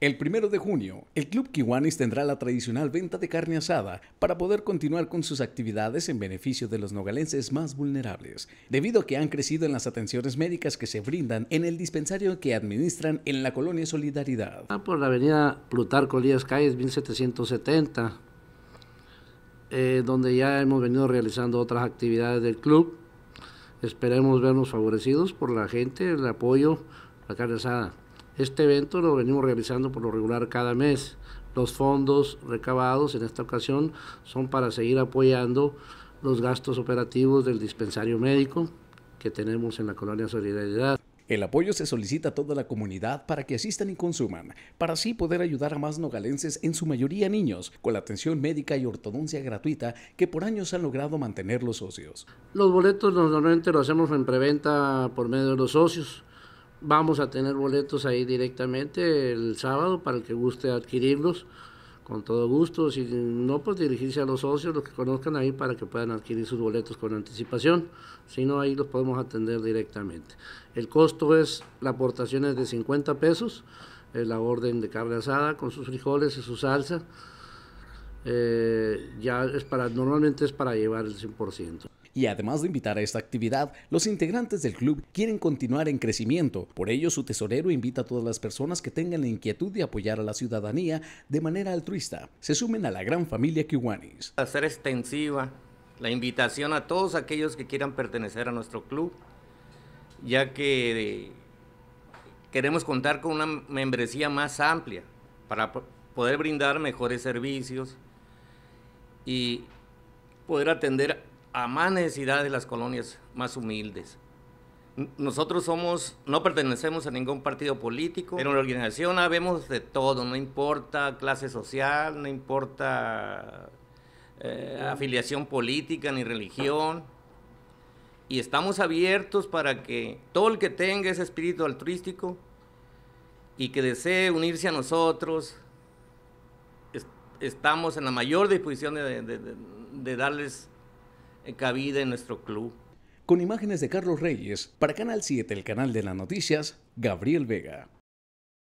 El primero de junio, el Club Kiwanis tendrá la tradicional venta de carne asada para poder continuar con sus actividades en beneficio de los nogalenses más vulnerables, debido a que han crecido en las atenciones médicas que se brindan en el dispensario que administran en la colonia Solidaridad. Ah, por la avenida Plutarco Lías Calles, 1770, eh, donde ya hemos venido realizando otras actividades del club. Esperemos vernos favorecidos por la gente, el apoyo, la carne asada. Este evento lo venimos realizando por lo regular cada mes. Los fondos recabados en esta ocasión son para seguir apoyando los gastos operativos del dispensario médico que tenemos en la colonia Solidaridad. El apoyo se solicita a toda la comunidad para que asistan y consuman, para así poder ayudar a más nogalenses, en su mayoría niños, con la atención médica y ortodoncia gratuita que por años han logrado mantener los socios. Los boletos normalmente los hacemos en preventa por medio de los socios. Vamos a tener boletos ahí directamente el sábado para el que guste adquirirlos, con todo gusto. Si no, pues dirigirse a los socios, los que conozcan ahí, para que puedan adquirir sus boletos con anticipación. Si no, ahí los podemos atender directamente. El costo es, la aportación es de 50 pesos, la orden de carne asada con sus frijoles y su salsa. Eh, ya es para, normalmente es para llevar el 100% y además de invitar a esta actividad, los integrantes del club quieren continuar en crecimiento. Por ello, su tesorero invita a todas las personas que tengan la inquietud de apoyar a la ciudadanía de manera altruista. Se sumen a la gran familia Kiwanis. Hacer extensiva la invitación a todos aquellos que quieran pertenecer a nuestro club, ya que eh, queremos contar con una membresía más amplia para poder brindar mejores servicios y poder atender a más necesidad de las colonias más humildes. Nosotros somos, no pertenecemos a ningún partido político, pero en la organización habemos ah, de todo, no importa clase social, no importa eh, afiliación política ni religión. Y estamos abiertos para que todo el que tenga ese espíritu altruístico y que desee unirse a nosotros, estamos en la mayor disposición de, de, de darles eh, cabida en nuestro club. Con imágenes de Carlos Reyes, para Canal 7, el canal de las noticias, Gabriel Vega.